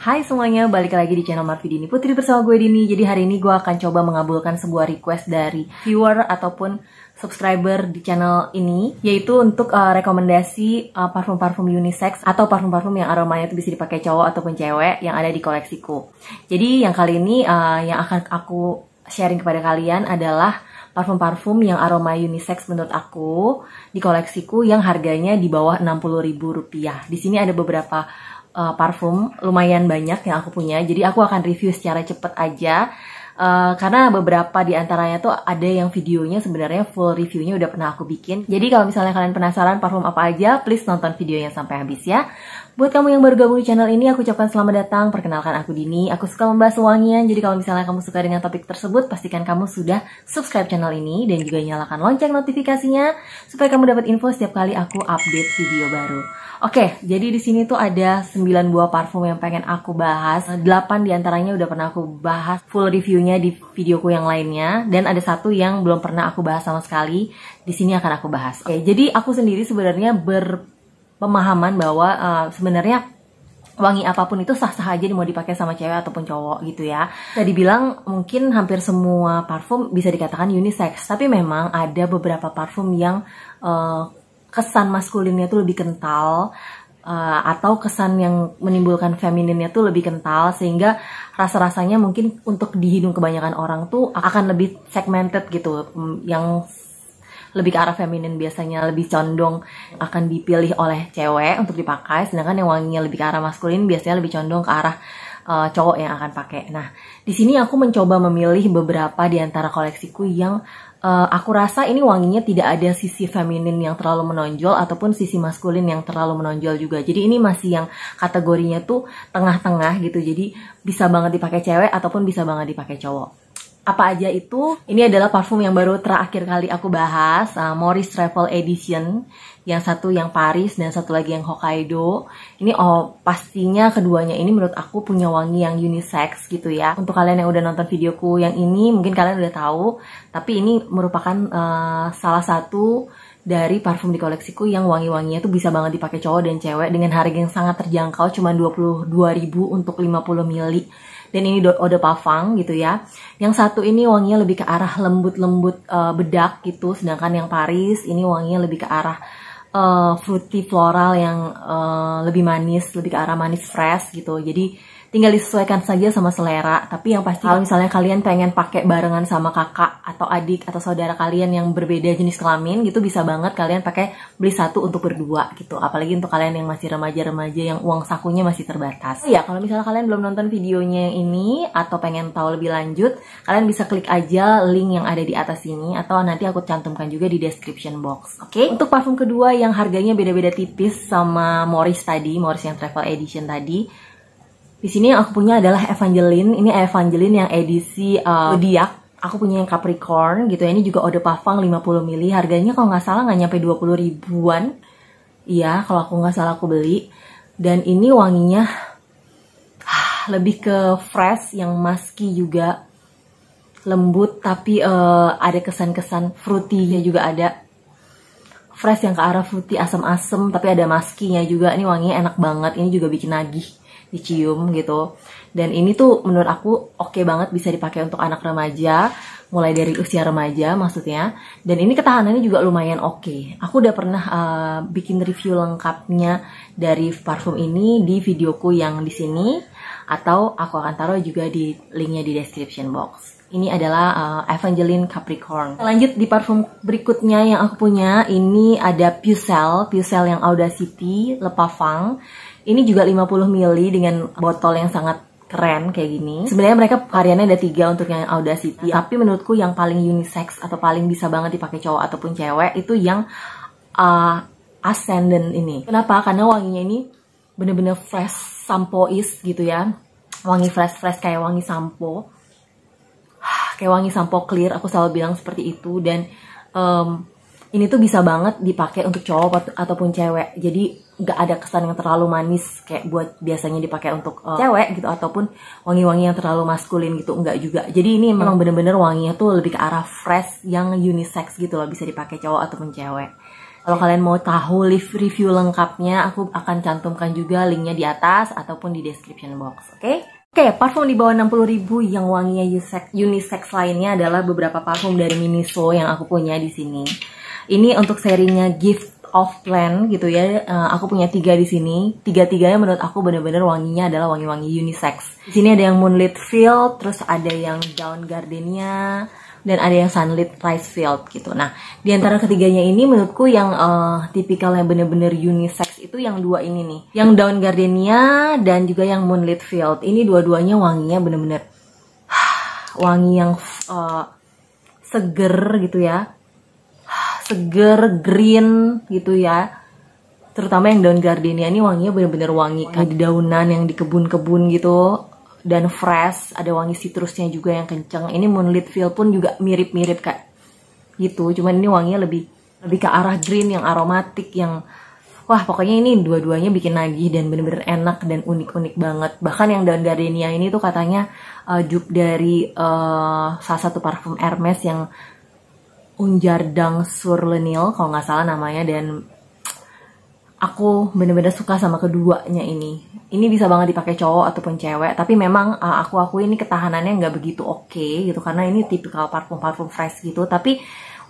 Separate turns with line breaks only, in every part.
Hai semuanya, balik lagi di channel Marvi Dini Putri bersama gue Dini Jadi hari ini gue akan coba mengabulkan sebuah request dari viewer ataupun subscriber di channel ini Yaitu untuk uh, rekomendasi eh, parfum-parfum uh, unisex atau parfum-parfum yang aromanya itu bisa dipakai cowok ataupun cewek yang ada di koleksiku Jadi yang kali ini uh, yang akan aku sharing kepada kalian adalah parfum-parfum yang aroma unisex menurut aku di koleksiku yang harganya di bawah rp rupiah. Di sini ada beberapa uh, parfum lumayan banyak yang aku punya. Jadi aku akan review secara cepet aja. Uh, karena beberapa di antaranya tuh ada yang videonya sebenarnya full reviewnya udah pernah aku bikin. Jadi kalau misalnya kalian penasaran parfum apa aja, please nonton videonya sampai habis ya. Buat kamu yang baru gabung di channel ini, aku ucapkan selamat datang. Perkenalkan aku Dini, aku suka membahas wangian. Jadi kalau misalnya kamu suka dengan topik tersebut, pastikan kamu sudah subscribe channel ini dan juga nyalakan lonceng notifikasinya supaya kamu dapat info setiap kali aku update video baru. Oke, okay, jadi di sini tuh ada 9 buah parfum yang pengen aku bahas. 8 diantaranya udah pernah aku bahas full reviewnya di videoku yang lainnya. Dan ada satu yang belum pernah aku bahas sama sekali. Di sini akan aku bahas. Oke, okay, jadi aku sendiri sebenarnya berpemahaman bahwa uh, sebenarnya wangi apapun itu sah-sah aja mau dipakai sama cewek ataupun cowok gitu ya. Jadi dibilang mungkin hampir semua parfum bisa dikatakan unisex, tapi memang ada beberapa parfum yang uh, kesan maskulinnya tuh lebih kental uh, atau kesan yang menimbulkan femininnya tuh lebih kental sehingga rasa-rasanya mungkin untuk dihidung kebanyakan orang tuh akan lebih segmented gitu mm, yang lebih ke arah feminin biasanya lebih condong akan dipilih oleh cewek untuk dipakai sedangkan yang wanginya lebih ke arah maskulin biasanya lebih condong ke arah uh, cowok yang akan pakai. Nah, di sini aku mencoba memilih beberapa di antara koleksiku yang uh, aku rasa ini wanginya tidak ada sisi feminin yang terlalu menonjol ataupun sisi maskulin yang terlalu menonjol juga. Jadi ini masih yang kategorinya tuh tengah-tengah gitu. Jadi bisa banget dipakai cewek ataupun bisa banget dipakai cowok apa aja itu? Ini adalah parfum yang baru terakhir kali aku bahas, uh, Morris Travel Edition. Yang satu yang Paris dan satu lagi yang Hokkaido. Ini oh pastinya keduanya ini menurut aku punya wangi yang unisex gitu ya. Untuk kalian yang udah nonton videoku yang ini mungkin kalian udah tahu, tapi ini merupakan uh, salah satu dari parfum di koleksiku yang wangi-wanginya tuh bisa banget dipakai cowok dan cewek dengan harga yang sangat terjangkau cuma 22.000 untuk 50 mili dan ini Ode Pavang gitu ya. Yang satu ini wanginya lebih ke arah lembut-lembut uh, bedak gitu, sedangkan yang Paris ini wanginya lebih ke arah uh, fruity floral yang uh, lebih manis, lebih ke arah manis fresh gitu. Jadi tinggal disesuaikan saja sama selera tapi yang pasti kalau misalnya kalian pengen pakai barengan sama kakak atau adik atau saudara kalian yang berbeda jenis kelamin gitu bisa banget kalian pakai beli satu untuk berdua gitu apalagi untuk kalian yang masih remaja-remaja yang uang sakunya masih terbatas oh ya kalau misalnya kalian belum nonton videonya yang ini atau pengen tahu lebih lanjut kalian bisa klik aja link yang ada di atas ini atau nanti aku cantumkan juga di description box oke okay? untuk parfum kedua yang harganya beda-beda tipis sama Morris tadi Morris yang travel edition tadi di sini yang aku punya adalah Evangeline. Ini Evangeline yang edisi uh, Zodiac. Aku punya yang Capricorn gitu ya. Ini juga Ode Pavang 50 mili. Harganya kalau nggak salah nggak nyampe 20 ribuan. Iya, kalau aku nggak salah aku beli. Dan ini wanginya ah, lebih ke fresh, yang musky juga. Lembut, tapi uh, ada kesan-kesan fruity-nya juga ada fresh yang ke arah fruity asam-asam tapi ada maskinya juga ini wanginya enak banget ini juga bikin nagih dicium gitu dan ini tuh menurut aku oke okay banget bisa dipakai untuk anak remaja mulai dari usia remaja maksudnya dan ini ketahanannya juga lumayan oke okay. aku udah pernah uh, bikin review lengkapnya dari parfum ini di videoku yang di sini atau aku akan taruh juga di linknya di description box. Ini adalah uh, Evangeline Capricorn. Lanjut di parfum berikutnya yang aku punya, ini ada Pucelle, Pucelle yang Audacity, Le Lepavang. Ini juga 50 ml dengan botol yang sangat keren kayak gini. Sebenarnya mereka variannya ada tiga untuk yang Audacity, tapi menurutku yang paling unisex atau paling bisa banget dipakai cowok ataupun cewek itu yang uh, Ascendant ini. Kenapa? Karena wanginya ini bener-bener fresh, sampois gitu ya wangi fresh-fresh kayak wangi sampo kayak wangi sampo clear aku selalu bilang seperti itu dan um, ini tuh bisa banget dipakai untuk cowok ataupun cewek jadi nggak ada kesan yang terlalu manis kayak buat biasanya dipakai untuk uh, cewek gitu ataupun wangi-wangi yang terlalu maskulin gitu nggak juga jadi ini memang bener-bener wanginya tuh lebih ke arah fresh yang unisex gitu loh bisa dipakai cowok ataupun cewek kalau kalian mau tahu live review lengkapnya, aku akan cantumkan juga linknya di atas ataupun di description box, oke? Okay? Oke, okay, parfum di bawah 60.000 yang wanginya unisex, lainnya adalah beberapa parfum dari Miniso yang aku punya di sini. Ini untuk serinya Gift of Plan gitu ya. Eh, aku punya tiga di sini. Tiga-tiganya menurut aku bener-bener wanginya adalah wangi-wangi unisex. Di sini ada yang Moonlit Field, terus ada yang Down Gardenia, dan ada yang sunlit rice field gitu. Nah, di antara ketiganya ini menurutku yang uh, tipikal yang bener-bener unisex itu yang dua ini nih. Yang daun gardenia dan juga yang moonlit field. Ini dua-duanya wanginya bener-bener wangi yang uh, seger gitu ya. Seger, green gitu ya. Terutama yang daun gardenia ini wanginya bener-bener wangi, wangi Di daunan yang di kebun-kebun gitu dan fresh, ada wangi citrusnya juga yang kenceng. Ini Moonlit Feel pun juga mirip-mirip kayak gitu, cuman ini wanginya lebih lebih ke arah green yang aromatik yang wah pokoknya ini dua-duanya bikin nagih dan bener-bener enak dan unik-unik banget. Bahkan yang daun gardenia ini tuh katanya uh, jup dari uh, salah satu parfum Hermes yang Unjardang Surlenil kalau nggak salah namanya dan aku bener-bener suka sama keduanya ini. Ini bisa banget dipakai cowok ataupun cewek, tapi memang uh, aku aku ini ketahanannya nggak begitu oke okay, gitu karena ini tipikal parfum-parfum fresh gitu. Tapi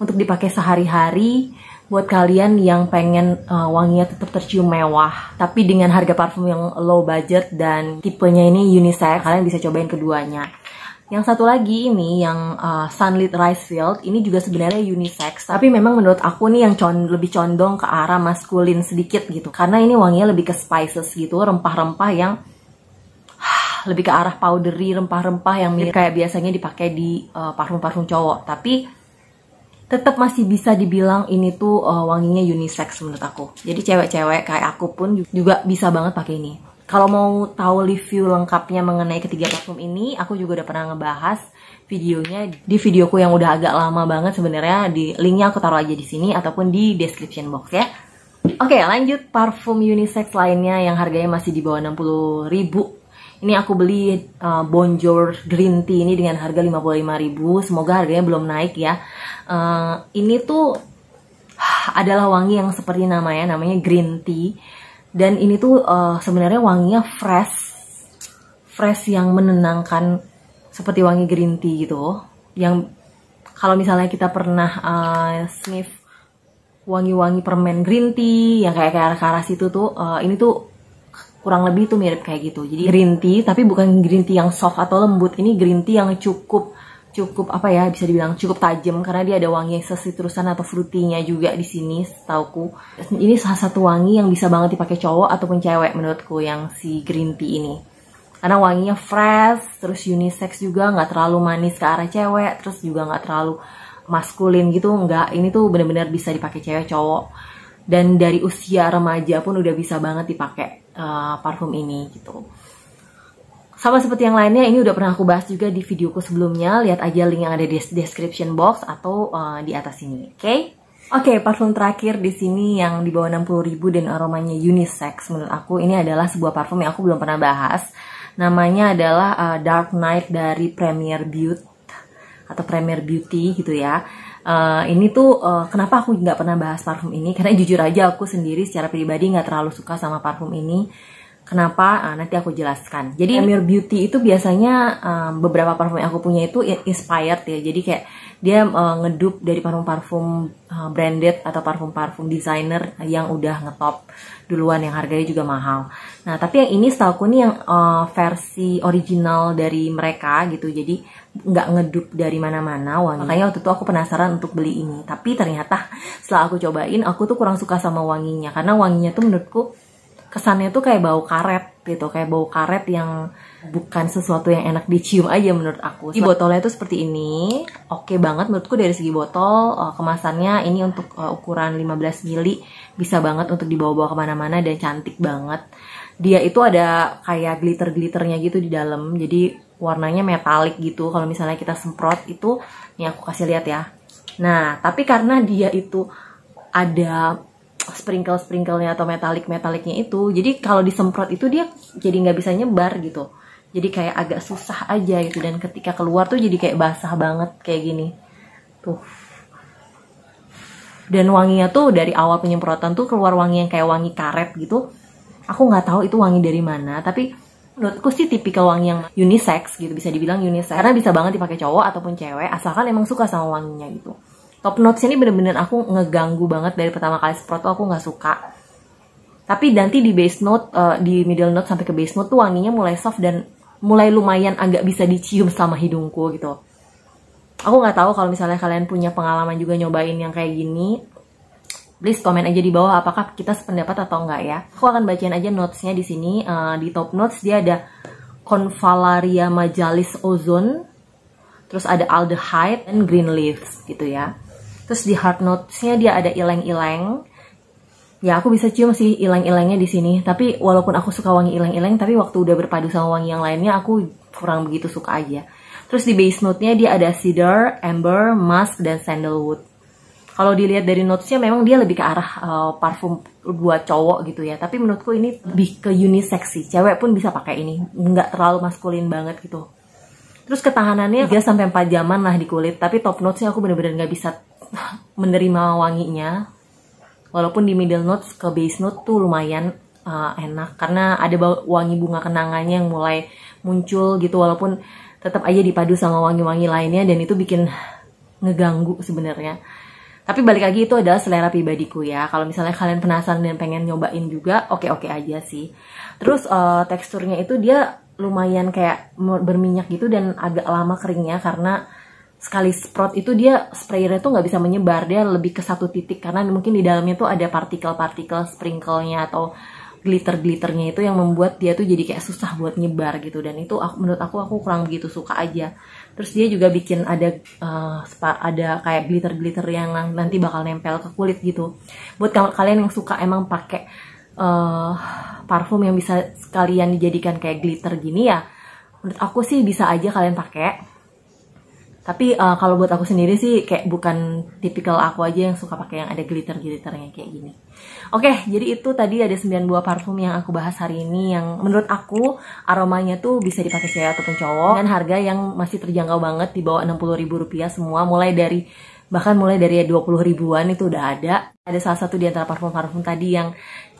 untuk dipakai sehari-hari buat kalian yang pengen uh, wanginya tetap tercium mewah tapi dengan harga parfum yang low budget dan tipenya ini unisex, kalian bisa cobain keduanya. Yang satu lagi ini yang uh, Sunlit Rice Field ini juga sebenarnya unisex tapi memang menurut aku nih yang con lebih condong ke arah maskulin sedikit gitu karena ini wanginya lebih ke spices gitu rempah-rempah yang lebih ke arah powdery rempah-rempah yang mirip kayak biasanya dipakai di uh, parfum-parfum uh, cowok tapi tetap masih bisa dibilang ini tuh uh, wanginya unisex menurut aku jadi cewek-cewek kayak aku pun juga bisa banget pakai ini kalau mau tahu review lengkapnya mengenai ketiga parfum ini, aku juga udah pernah ngebahas videonya di videoku yang udah agak lama banget sebenarnya. Di linknya aku taruh aja di sini ataupun di description box ya. Oke, lanjut parfum unisex lainnya yang harganya masih di bawah 60 ribu. Ini aku beli uh, Bonjour Green Tea ini dengan harga 55 ribu. Semoga harganya belum naik ya. Uh, ini tuh adalah wangi yang seperti namanya, namanya Green Tea dan ini tuh uh, sebenarnya wanginya fresh fresh yang menenangkan seperti wangi green tea gitu yang kalau misalnya kita pernah uh, sniff wangi-wangi permen green tea yang kayak kayak arah situ tuh uh, ini tuh kurang lebih itu mirip kayak gitu jadi green tea tapi bukan green tea yang soft atau lembut ini green tea yang cukup cukup apa ya bisa dibilang cukup tajam karena dia ada wangi sesitrusan atau frutinya juga di sini setauku ini salah satu wangi yang bisa banget dipakai cowok ataupun cewek menurutku yang si green tea ini karena wanginya fresh terus unisex juga nggak terlalu manis ke arah cewek terus juga nggak terlalu maskulin gitu nggak ini tuh bener-bener bisa dipakai cewek cowok dan dari usia remaja pun udah bisa banget dipakai uh, parfum ini gitu sama seperti yang lainnya, ini udah pernah aku bahas juga di videoku sebelumnya. Lihat aja link yang ada di description box atau uh, di atas ini, oke? Okay? Oke, okay, parfum terakhir di sini yang di bawah 60.000 dan aromanya unisex menurut aku ini adalah sebuah parfum yang aku belum pernah bahas. Namanya adalah uh, Dark Night dari Premier Beauty atau Premier Beauty gitu ya. Uh, ini tuh uh, kenapa aku nggak pernah bahas parfum ini karena jujur aja aku sendiri secara pribadi nggak terlalu suka sama parfum ini Kenapa? Uh, nanti aku jelaskan. Jadi Amir Beauty itu biasanya um, beberapa parfum yang aku punya itu inspired ya. Jadi kayak dia uh, ngedup dari parfum-parfum uh, branded atau parfum-parfum designer yang udah ngetop duluan yang harganya juga mahal. Nah, tapi yang ini setahu aku nih yang uh, versi original dari mereka gitu. Jadi nggak ngedup dari mana-mana wangi. Hmm. Makanya waktu itu aku penasaran untuk beli ini. Tapi ternyata setelah aku cobain, aku tuh kurang suka sama wanginya karena wanginya tuh menurutku kesannya tuh kayak bau karet gitu kayak bau karet yang bukan sesuatu yang enak dicium aja menurut aku. Di botolnya tuh seperti ini, oke okay banget menurutku dari segi botol eh, kemasannya ini untuk eh, ukuran 15 mili bisa banget untuk dibawa-bawa kemana-mana dan cantik banget. Dia itu ada kayak glitter glitternya gitu di dalam, jadi warnanya metalik gitu. Kalau misalnya kita semprot itu, ini aku kasih lihat ya. Nah tapi karena dia itu ada sprinkle sprinklenya atau metalik metaliknya itu jadi kalau disemprot itu dia jadi nggak bisa nyebar gitu jadi kayak agak susah aja gitu dan ketika keluar tuh jadi kayak basah banget kayak gini tuh dan wanginya tuh dari awal penyemprotan tuh keluar wangi yang kayak wangi karet gitu aku nggak tahu itu wangi dari mana tapi menurutku sih tipikal wangi yang unisex gitu bisa dibilang unisex karena bisa banget dipakai cowok ataupun cewek asalkan emang suka sama wanginya gitu Top notes ini bener-bener aku ngeganggu banget dari pertama kali sprout aku nggak suka. Tapi nanti di base note, uh, di middle note sampai ke base note tuh wanginya mulai soft dan mulai lumayan agak bisa dicium sama hidungku gitu. Aku nggak tahu kalau misalnya kalian punya pengalaman juga nyobain yang kayak gini, please komen aja di bawah apakah kita sependapat atau enggak ya. Aku akan bacain aja notesnya di sini. Uh, di top notes dia ada Convallaria majalis ozon, terus ada aldehyde dan green leaves gitu ya. Terus di hard notes-nya dia ada ileng-ileng. Ya aku bisa cium sih ileng-ilengnya di sini. Tapi walaupun aku suka wangi ileng-ileng, tapi waktu udah berpadu sama wangi yang lainnya aku kurang begitu suka aja. Terus di base note-nya dia ada cedar, amber, musk, dan sandalwood. Kalau dilihat dari notes-nya memang dia lebih ke arah uh, parfum buat cowok gitu ya. Tapi menurutku ini lebih ke unisex sih. Cewek pun bisa pakai ini. Nggak terlalu maskulin banget gitu. Terus ketahanannya 3 sampai 4 jaman lah di kulit, tapi top notes-nya aku bener-bener nggak bisa menerima wanginya walaupun di middle notes ke base note tuh lumayan uh, enak karena ada wangi bunga kenangannya yang mulai muncul gitu walaupun tetap aja dipadu sama wangi-wangi lainnya dan itu bikin ngeganggu sebenarnya tapi balik lagi itu adalah selera pribadiku ya kalau misalnya kalian penasaran dan pengen nyobain juga oke okay oke -okay aja sih terus uh, teksturnya itu dia lumayan kayak berminyak gitu dan agak lama keringnya karena sekali sprout itu dia sprayernya tuh nggak bisa menyebar dia lebih ke satu titik karena mungkin di dalamnya tuh ada partikel-partikel sprinkle-nya atau glitter-glitternya itu yang membuat dia tuh jadi kayak susah buat nyebar gitu dan itu aku, menurut aku aku kurang begitu suka aja terus dia juga bikin ada uh, spa, ada kayak glitter-glitter yang nanti bakal nempel ke kulit gitu buat kalau kalian yang suka emang pakai uh, parfum yang bisa sekalian dijadikan kayak glitter gini ya menurut aku sih bisa aja kalian pakai tapi uh, kalau buat aku sendiri sih kayak bukan tipikal aku aja yang suka pakai yang ada glitter glitternya kayak gini oke okay, jadi itu tadi ada 9 buah parfum yang aku bahas hari ini yang menurut aku aromanya tuh bisa dipakai cewek ataupun cowok dan harga yang masih terjangkau banget di bawah 60 ribu rupiah semua mulai dari bahkan mulai dari 20 ribuan itu udah ada ada salah satu di antara parfum-parfum tadi yang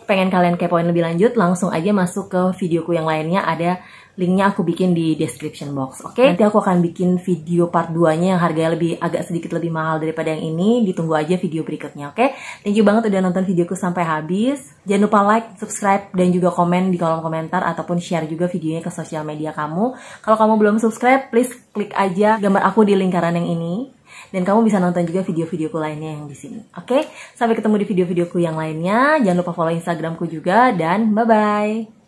pengen kalian kepoin lebih lanjut langsung aja masuk ke videoku yang lainnya ada linknya aku bikin di description box oke okay? nanti aku akan bikin video part 2 nya yang harganya lebih agak sedikit lebih mahal daripada yang ini ditunggu aja video berikutnya oke okay? thank you banget udah nonton videoku sampai habis jangan lupa like subscribe dan juga komen di kolom komentar ataupun share juga videonya ke sosial media kamu kalau kamu belum subscribe please klik aja gambar aku di lingkaran yang ini dan kamu bisa nonton juga video-videoku lainnya yang di sini. Oke, okay? sampai ketemu di video-videoku yang lainnya. Jangan lupa follow Instagramku juga dan bye bye.